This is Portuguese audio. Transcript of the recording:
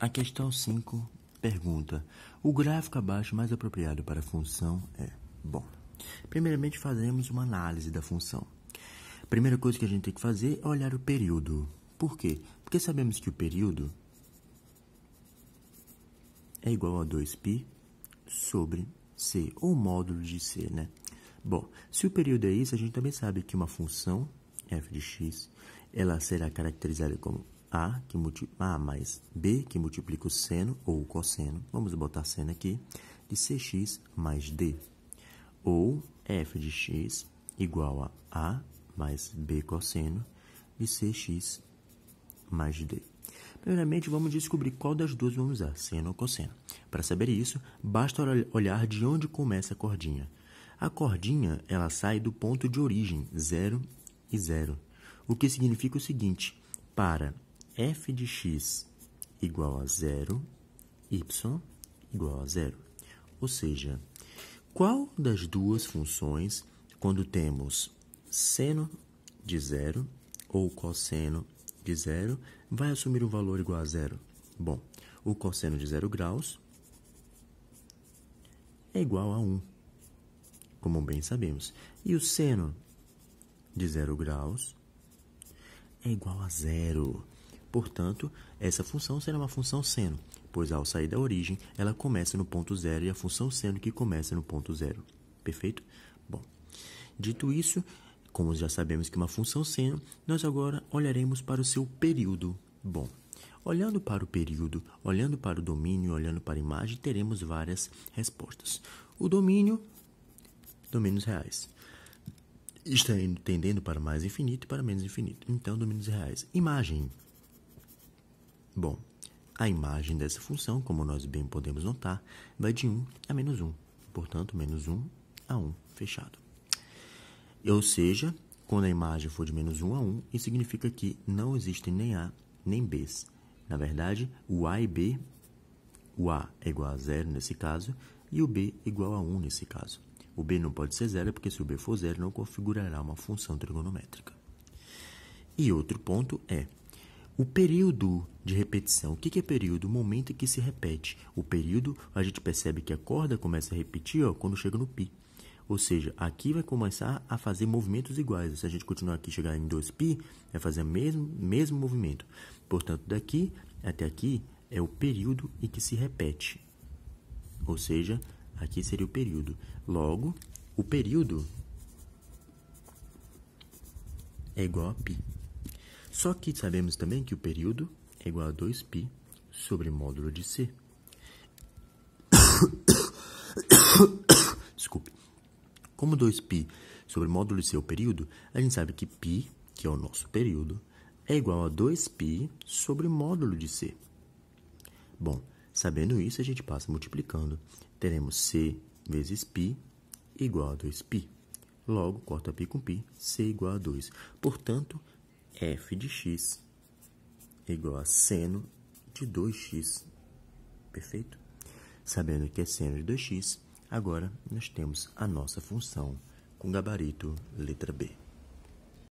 A questão 5 pergunta: o gráfico abaixo mais apropriado para a função é? Bom, primeiramente fazemos uma análise da função. A primeira coisa que a gente tem que fazer é olhar o período. Por quê? Porque sabemos que o período é igual a 2π sobre c, ou módulo de c, né? Bom, se o período é isso, a gente também sabe que uma função f de x, ela será caracterizada como a, que multi A mais B, que multiplica o seno ou o cosseno, vamos botar seno aqui, de CX mais D. Ou F de X igual a A mais B cosseno de CX mais D. Primeiramente, vamos descobrir qual das duas vamos usar, seno ou cosseno. Para saber isso, basta olhar de onde começa a cordinha. A cordinha ela sai do ponto de origem 0 e 0, o que significa o seguinte: para f de x igual a zero, y igual a zero. Ou seja, qual das duas funções, quando temos seno de zero ou cosseno de zero, vai assumir um valor igual a zero? Bom, o cosseno de zero graus é igual a 1, como bem sabemos. E o seno de zero graus é igual a zero. Portanto, essa função será uma função seno, pois ao sair da origem, ela começa no ponto zero e a função seno que começa no ponto zero. Perfeito? Bom, dito isso, como já sabemos que uma função seno, nós agora olharemos para o seu período. Bom, Olhando para o período, olhando para o domínio, olhando para a imagem, teremos várias respostas. O domínio, domínios reais. Está tendendo para mais infinito e para menos infinito. Então, domínios reais. Imagem. Bom, a imagem dessa função, como nós bem podemos notar, vai de 1 a menos 1. Portanto, menos 1 a 1 fechado. Ou seja, quando a imagem for de menos 1 a 1, isso significa que não existem nem A nem Bs. Na verdade, o A e B, o A é igual a zero nesse caso, e o B é igual a 1 nesse caso. O B não pode ser zero, porque se o B for zero, não configurará uma função trigonométrica. E outro ponto é o período de repetição. O que é período? O momento em que se repete. O período, a gente percebe que a corda começa a repetir ó, quando chega no pi. Ou seja, aqui vai começar a fazer movimentos iguais. Se a gente continuar aqui chegar em 2π, vai fazer o mesmo, mesmo movimento. Portanto, daqui até aqui é o período em que se repete. Ou seja, aqui seria o período. Logo, o período é igual a π. Só que sabemos também que o período é igual a 2π sobre módulo de C. Desculpe. Como 2π sobre módulo de C é o período, a gente sabe que π, que é o nosso período, é igual a 2π sobre módulo de C. Bom, sabendo isso, a gente passa multiplicando. Teremos C vezes π igual a 2π. Logo, corta π com π, C igual a 2. Portanto, f de x igual a seno de 2x, perfeito? Sabendo que é seno de 2x, agora nós temos a nossa função com gabarito letra B.